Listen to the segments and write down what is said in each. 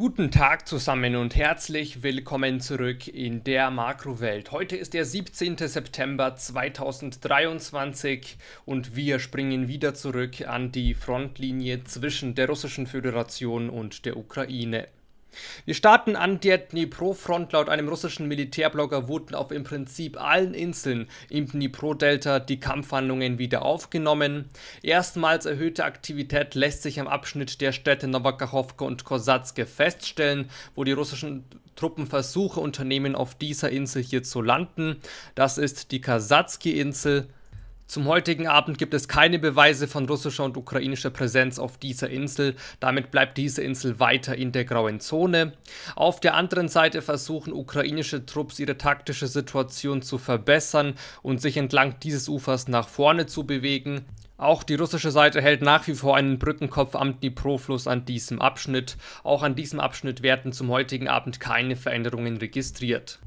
Guten Tag zusammen und herzlich willkommen zurück in der Makrowelt. Heute ist der 17. September 2023 und wir springen wieder zurück an die Frontlinie zwischen der Russischen Föderation und der Ukraine. Wir starten an der Dnipro-Front. Laut einem russischen Militärblogger wurden auf im Prinzip allen Inseln im Dnipro-Delta die Kampfhandlungen wieder aufgenommen. Erstmals erhöhte Aktivität lässt sich am Abschnitt der Städte Nowakachowka und Kosatske feststellen, wo die russischen Truppen Versuche unternehmen, auf dieser Insel hier zu landen. Das ist die Kasatski-Insel, zum heutigen Abend gibt es keine Beweise von russischer und ukrainischer Präsenz auf dieser Insel. Damit bleibt diese Insel weiter in der grauen Zone. Auf der anderen Seite versuchen ukrainische Trupps ihre taktische Situation zu verbessern und sich entlang dieses Ufers nach vorne zu bewegen. Auch die russische Seite hält nach wie vor einen Brückenkopf am Dniprofluss an diesem Abschnitt. Auch an diesem Abschnitt werden zum heutigen Abend keine Veränderungen registriert.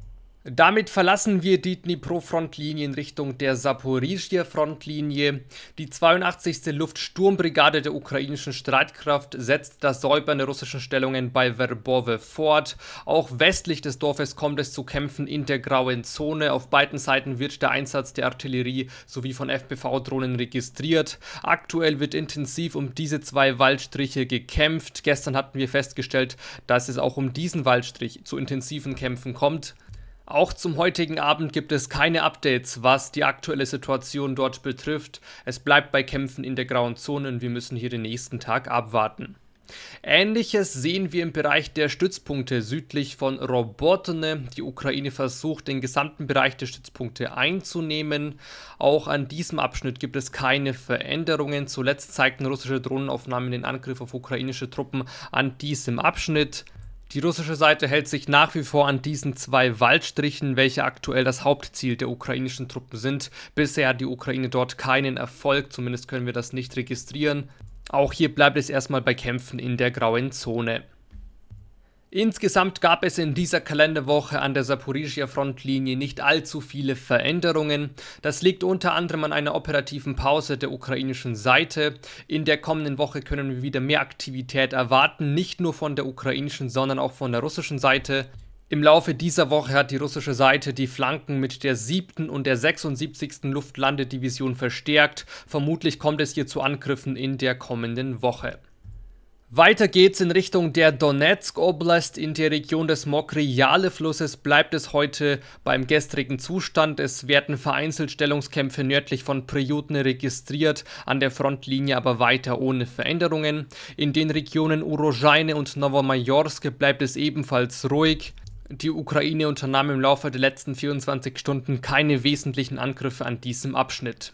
Damit verlassen wir die Dnipro-Frontlinie in Richtung der Saporizhia-Frontlinie. Die 82. Luftsturmbrigade der ukrainischen Streitkraft setzt das Säubern der russischen Stellungen bei Verbove fort. Auch westlich des Dorfes kommt es zu Kämpfen in der grauen Zone. Auf beiden Seiten wird der Einsatz der Artillerie sowie von FPV-Drohnen registriert. Aktuell wird intensiv um diese zwei Waldstriche gekämpft. Gestern hatten wir festgestellt, dass es auch um diesen Waldstrich zu intensiven Kämpfen kommt. Auch zum heutigen Abend gibt es keine Updates, was die aktuelle Situation dort betrifft. Es bleibt bei Kämpfen in der grauen Zone und wir müssen hier den nächsten Tag abwarten. Ähnliches sehen wir im Bereich der Stützpunkte südlich von Robotne. Die Ukraine versucht, den gesamten Bereich der Stützpunkte einzunehmen. Auch an diesem Abschnitt gibt es keine Veränderungen. Zuletzt zeigten russische Drohnenaufnahmen den Angriff auf ukrainische Truppen an diesem Abschnitt. Die russische Seite hält sich nach wie vor an diesen zwei Waldstrichen, welche aktuell das Hauptziel der ukrainischen Truppen sind. Bisher hat die Ukraine dort keinen Erfolg, zumindest können wir das nicht registrieren. Auch hier bleibt es erstmal bei Kämpfen in der grauen Zone. Insgesamt gab es in dieser Kalenderwoche an der Saporischia Frontlinie nicht allzu viele Veränderungen. Das liegt unter anderem an einer operativen Pause der ukrainischen Seite. In der kommenden Woche können wir wieder mehr Aktivität erwarten, nicht nur von der ukrainischen, sondern auch von der russischen Seite. Im Laufe dieser Woche hat die russische Seite die Flanken mit der 7. und der 76. Luftlandedivision verstärkt. Vermutlich kommt es hier zu Angriffen in der kommenden Woche. Weiter geht's in Richtung der Donetsk Oblast. In der Region des Mokriale-Flusses bleibt es heute beim gestrigen Zustand. Es werden vereinzelt Stellungskämpfe nördlich von Prijutne registriert, an der Frontlinie aber weiter ohne Veränderungen. In den Regionen Urozhaine und Novomajorske bleibt es ebenfalls ruhig. Die Ukraine unternahm im Laufe der letzten 24 Stunden keine wesentlichen Angriffe an diesem Abschnitt.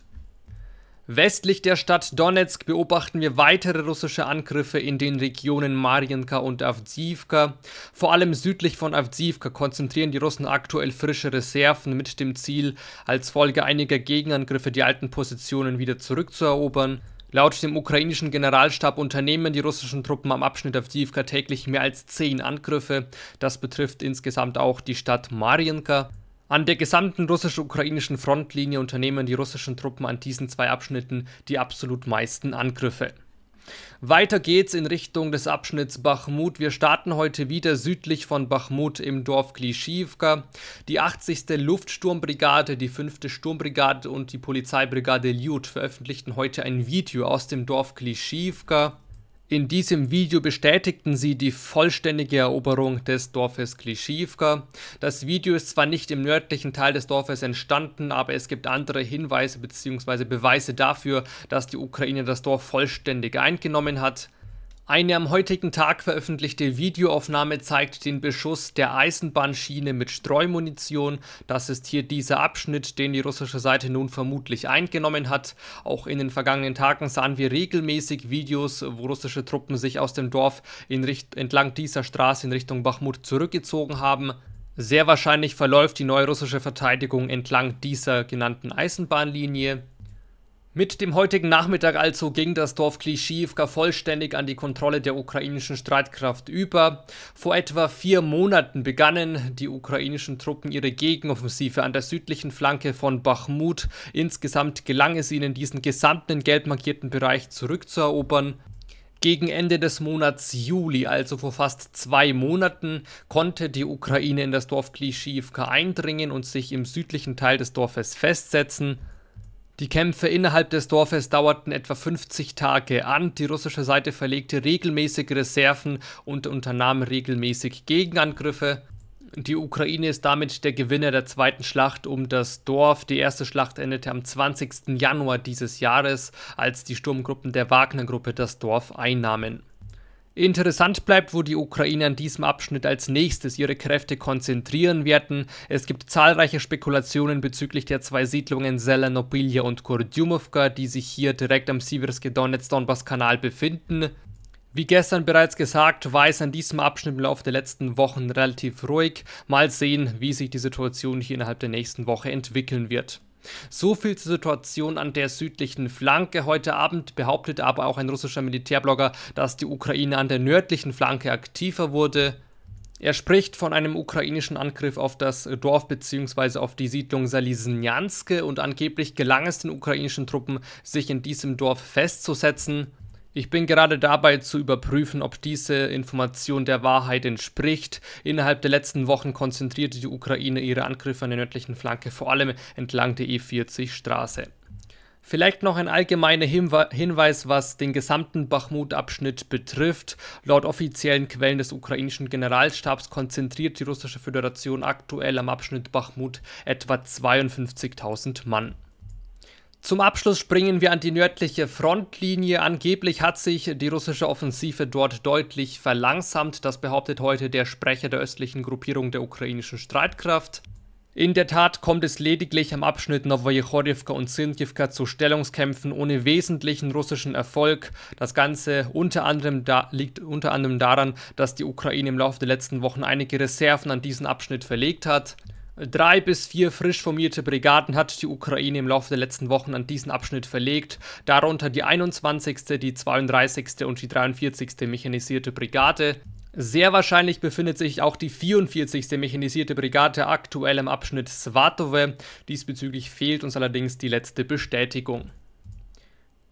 Westlich der Stadt Donetsk beobachten wir weitere russische Angriffe in den Regionen Marienka und Avdiivka. Vor allem südlich von Avdiivka konzentrieren die Russen aktuell frische Reserven mit dem Ziel, als Folge einiger Gegenangriffe die alten Positionen wieder zurückzuerobern. Laut dem ukrainischen Generalstab unternehmen die russischen Truppen am Abschnitt Avdiivka täglich mehr als zehn Angriffe. Das betrifft insgesamt auch die Stadt Marienka. An der gesamten russisch-ukrainischen Frontlinie unternehmen die russischen Truppen an diesen zwei Abschnitten die absolut meisten Angriffe. Weiter geht's in Richtung des Abschnitts Bachmut. Wir starten heute wieder südlich von Bachmut im Dorf Klischivka. Die 80. Luftsturmbrigade, die 5. Sturmbrigade und die Polizeibrigade Liut veröffentlichten heute ein Video aus dem Dorf Klischivka. In diesem Video bestätigten sie die vollständige Eroberung des Dorfes Klischivka. Das Video ist zwar nicht im nördlichen Teil des Dorfes entstanden, aber es gibt andere Hinweise bzw. Beweise dafür, dass die Ukraine das Dorf vollständig eingenommen hat. Eine am heutigen Tag veröffentlichte Videoaufnahme zeigt den Beschuss der Eisenbahnschiene mit Streumunition. Das ist hier dieser Abschnitt, den die russische Seite nun vermutlich eingenommen hat. Auch in den vergangenen Tagen sahen wir regelmäßig Videos, wo russische Truppen sich aus dem Dorf entlang dieser Straße in Richtung Bachmut zurückgezogen haben. Sehr wahrscheinlich verläuft die neue russische Verteidigung entlang dieser genannten Eisenbahnlinie. Mit dem heutigen Nachmittag also ging das Dorf Klischivka vollständig an die Kontrolle der ukrainischen Streitkraft über. Vor etwa vier Monaten begannen die ukrainischen Truppen ihre Gegenoffensive an der südlichen Flanke von Bachmut. Insgesamt gelang es ihnen, diesen gesamten gelb markierten Bereich zurückzuerobern. Gegen Ende des Monats Juli, also vor fast zwei Monaten, konnte die Ukraine in das Dorf Klischivka eindringen und sich im südlichen Teil des Dorfes festsetzen. Die Kämpfe innerhalb des Dorfes dauerten etwa 50 Tage an, die russische Seite verlegte regelmäßig Reserven und unternahm regelmäßig Gegenangriffe. Die Ukraine ist damit der Gewinner der zweiten Schlacht um das Dorf. Die erste Schlacht endete am 20. Januar dieses Jahres, als die Sturmgruppen der Wagner-Gruppe das Dorf einnahmen. Interessant bleibt, wo die Ukrainer in diesem Abschnitt als nächstes ihre Kräfte konzentrieren werden. Es gibt zahlreiche Spekulationen bezüglich der zwei Siedlungen Selenopilia und Kordyumovka, die sich hier direkt am Siverske Donetsk-Donbass-Kanal befinden. Wie gestern bereits gesagt, war es an diesem Abschnitt im Laufe der letzten Wochen relativ ruhig. Mal sehen, wie sich die Situation hier innerhalb der nächsten Woche entwickeln wird. So viel zur Situation an der südlichen Flanke. Heute Abend behauptete aber auch ein russischer Militärblogger, dass die Ukraine an der nördlichen Flanke aktiver wurde. Er spricht von einem ukrainischen Angriff auf das Dorf bzw. auf die Siedlung Salisnyanske und angeblich gelang es den ukrainischen Truppen, sich in diesem Dorf festzusetzen. Ich bin gerade dabei zu überprüfen, ob diese Information der Wahrheit entspricht. Innerhalb der letzten Wochen konzentrierte die Ukraine ihre Angriffe an der nördlichen Flanke, vor allem entlang der E40-Straße. Vielleicht noch ein allgemeiner Hinweis, was den gesamten Bachmut-Abschnitt betrifft. Laut offiziellen Quellen des ukrainischen Generalstabs konzentriert die Russische Föderation aktuell am Abschnitt Bachmut etwa 52.000 Mann. Zum Abschluss springen wir an die nördliche Frontlinie. Angeblich hat sich die russische Offensive dort deutlich verlangsamt. Das behauptet heute der Sprecher der östlichen Gruppierung der ukrainischen Streitkraft. In der Tat kommt es lediglich am Abschnitt Novojechoryevka und Sinjivka zu Stellungskämpfen ohne wesentlichen russischen Erfolg. Das Ganze unter anderem da, liegt unter anderem daran, dass die Ukraine im Laufe der letzten Wochen einige Reserven an diesen Abschnitt verlegt hat. Drei bis vier frisch formierte Brigaden hat die Ukraine im Laufe der letzten Wochen an diesen Abschnitt verlegt, darunter die 21., die 32. und die 43. mechanisierte Brigade. Sehr wahrscheinlich befindet sich auch die 44. mechanisierte Brigade aktuell im Abschnitt Svatove. Diesbezüglich fehlt uns allerdings die letzte Bestätigung.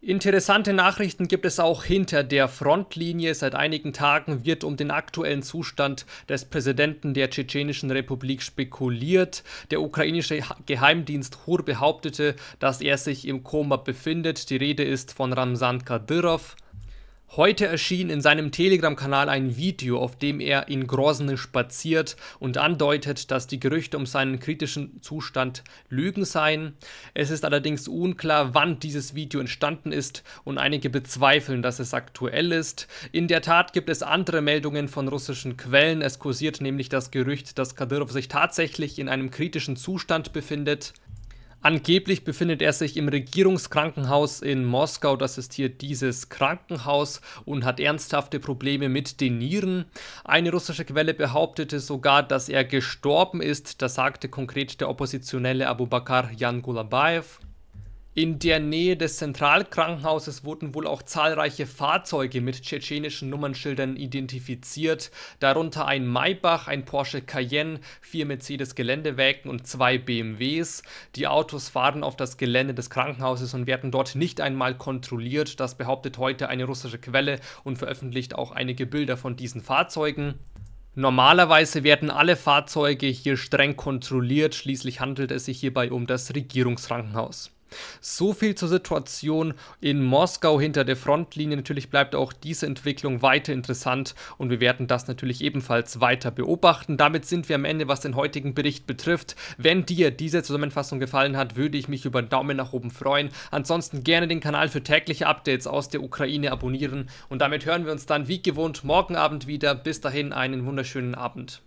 Interessante Nachrichten gibt es auch hinter der Frontlinie. Seit einigen Tagen wird um den aktuellen Zustand des Präsidenten der Tschetschenischen Republik spekuliert. Der ukrainische Geheimdienst Hur behauptete, dass er sich im Koma befindet. Die Rede ist von Ramzan Kadyrov. Heute erschien in seinem Telegram-Kanal ein Video, auf dem er in Grozny spaziert und andeutet, dass die Gerüchte um seinen kritischen Zustand Lügen seien. Es ist allerdings unklar, wann dieses Video entstanden ist und einige bezweifeln, dass es aktuell ist. In der Tat gibt es andere Meldungen von russischen Quellen. Es kursiert nämlich das Gerücht, dass Kadyrov sich tatsächlich in einem kritischen Zustand befindet. Angeblich befindet er sich im Regierungskrankenhaus in Moskau, das ist hier dieses Krankenhaus, und hat ernsthafte Probleme mit den Nieren. Eine russische Quelle behauptete sogar, dass er gestorben ist, das sagte konkret der Oppositionelle Abubakar Jan Jangulabayev. In der Nähe des Zentralkrankenhauses wurden wohl auch zahlreiche Fahrzeuge mit tschetschenischen Nummernschildern identifiziert, darunter ein Maybach, ein Porsche Cayenne, vier Mercedes Geländewägen und zwei BMWs. Die Autos fahren auf das Gelände des Krankenhauses und werden dort nicht einmal kontrolliert. Das behauptet heute eine russische Quelle und veröffentlicht auch einige Bilder von diesen Fahrzeugen. Normalerweise werden alle Fahrzeuge hier streng kontrolliert, schließlich handelt es sich hierbei um das Regierungskrankenhaus. So viel zur Situation in Moskau hinter der Frontlinie. Natürlich bleibt auch diese Entwicklung weiter interessant und wir werden das natürlich ebenfalls weiter beobachten. Damit sind wir am Ende, was den heutigen Bericht betrifft. Wenn dir diese Zusammenfassung gefallen hat, würde ich mich über einen Daumen nach oben freuen. Ansonsten gerne den Kanal für tägliche Updates aus der Ukraine abonnieren und damit hören wir uns dann wie gewohnt morgen Abend wieder. Bis dahin einen wunderschönen Abend.